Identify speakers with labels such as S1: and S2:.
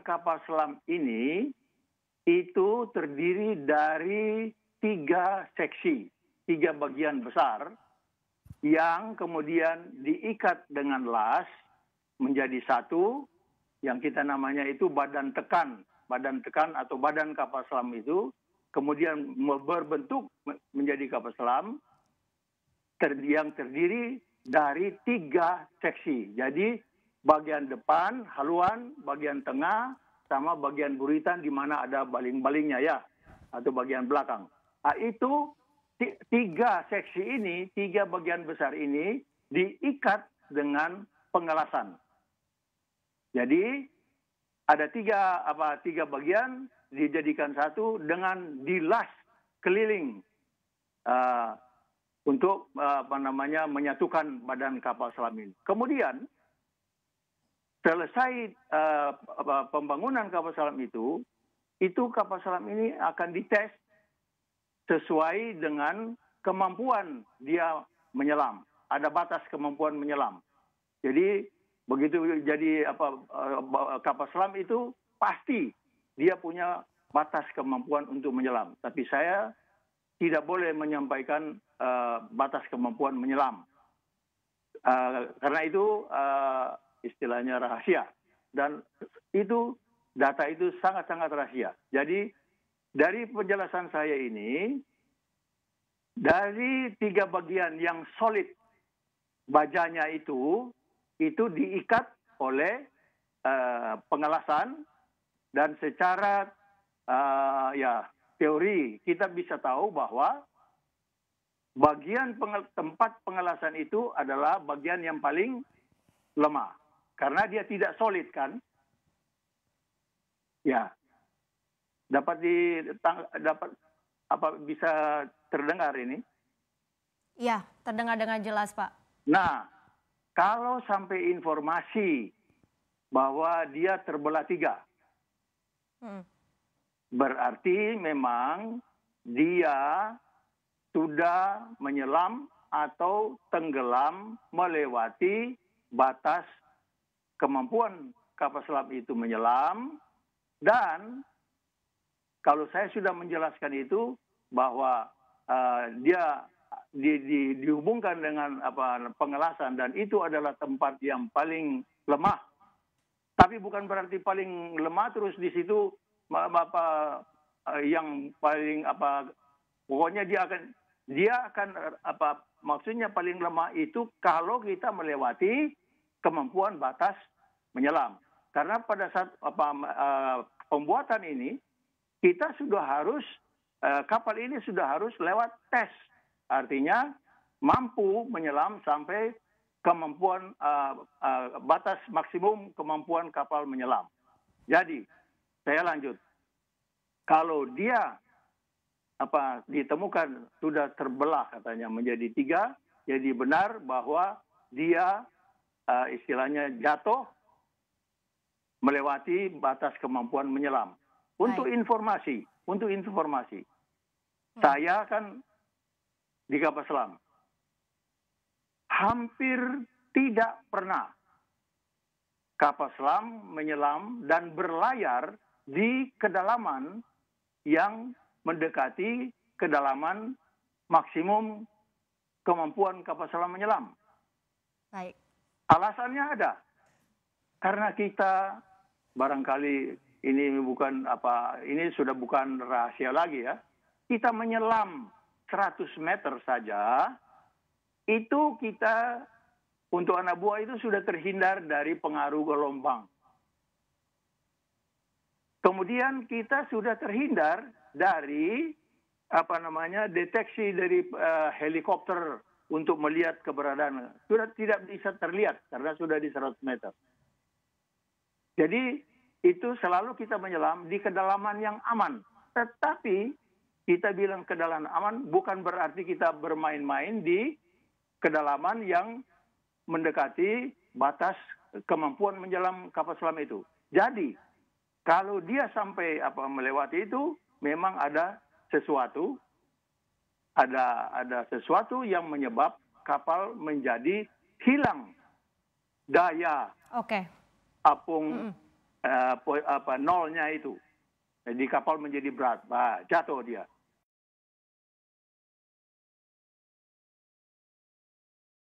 S1: kapal selam ini itu terdiri dari tiga seksi, tiga bagian besar yang kemudian diikat dengan las menjadi satu yang kita namanya itu badan tekan, badan tekan atau badan kapal selam itu kemudian berbentuk menjadi kapal selam yang terdiri dari tiga seksi. Jadi bagian depan, haluan, bagian tengah, sama bagian buritan di mana ada baling-balingnya ya, atau bagian belakang. Nah, itu tiga seksi ini, tiga bagian besar ini diikat dengan pengelasan. Jadi ada tiga apa tiga bagian dijadikan satu dengan dilas keliling uh, untuk uh, apa namanya menyatukan badan kapal selam ini. Kemudian selesai uh, pembangunan kapal selam itu, itu kapal selam ini akan dites sesuai dengan kemampuan dia menyelam. Ada batas kemampuan menyelam. Jadi begitu jadi apa eh, kapal selam itu pasti dia punya batas kemampuan untuk menyelam. Tapi saya tidak boleh menyampaikan uh, batas kemampuan menyelam. Uh, karena itu istilahnya rahasia dan itu data itu sangat-sangat rahasia. Jadi dari penjelasan saya ini dari tiga bagian yang solid bajanya itu itu diikat oleh uh, eh, pengelasan dan secara uh, ya teori kita bisa tahu bahwa bagian pengel, tempat pengelasan itu adalah bagian yang paling lemah. Karena dia tidak solid kan? Ya. Dapat di dapat apa bisa terdengar ini? ya terdengar dengan jelas, Pak. Nah, kalau sampai informasi bahwa dia terbelah tiga, hmm. berarti memang dia sudah menyelam atau tenggelam melewati batas kemampuan kapal selam itu menyelam dan kalau saya sudah menjelaskan itu bahwa uh, dia di, di, dihubungkan dengan apa pengelasan dan itu adalah tempat yang paling lemah. Tapi bukan berarti paling lemah terus di situ apa eh, yang paling apa pokoknya dia akan dia akan apa maksudnya paling lemah itu kalau kita melewati kemampuan batas menyelam. Karena pada saat apa, uh, pembuatan ini kita sudah harus uh, kapal ini sudah harus lewat tes. Artinya mampu menyelam sampai kemampuan uh, uh, batas maksimum kemampuan kapal menyelam. Jadi saya lanjut. Kalau dia apa ditemukan sudah terbelah katanya menjadi tiga, jadi benar bahwa dia uh, istilahnya jatuh melewati batas kemampuan menyelam. Untuk Hai. informasi, untuk informasi, hmm. saya kan di kapal selam hampir tidak pernah kapal selam menyelam dan berlayar di kedalaman yang mendekati kedalaman maksimum kemampuan kapal selam menyelam. Baik. Alasannya ada. Karena kita barangkali ini bukan apa ini sudah bukan rahasia lagi ya. Kita menyelam 100 meter saja itu kita untuk anak buah itu sudah terhindar dari pengaruh gelombang. Kemudian kita sudah terhindar dari apa namanya deteksi dari uh, helikopter untuk melihat keberadaan. Sudah tidak bisa terlihat karena sudah di 100 meter. Jadi itu selalu kita menyelam di kedalaman yang aman. Tetapi kita bilang kedalaman aman bukan berarti kita bermain-main di kedalaman yang mendekati batas kemampuan menyelam kapal selam itu. Jadi kalau dia sampai apa melewati itu memang ada sesuatu ada ada sesuatu yang menyebab kapal menjadi hilang daya okay. apung mm -hmm. uh, apa nolnya itu jadi kapal menjadi berat bah, jatuh dia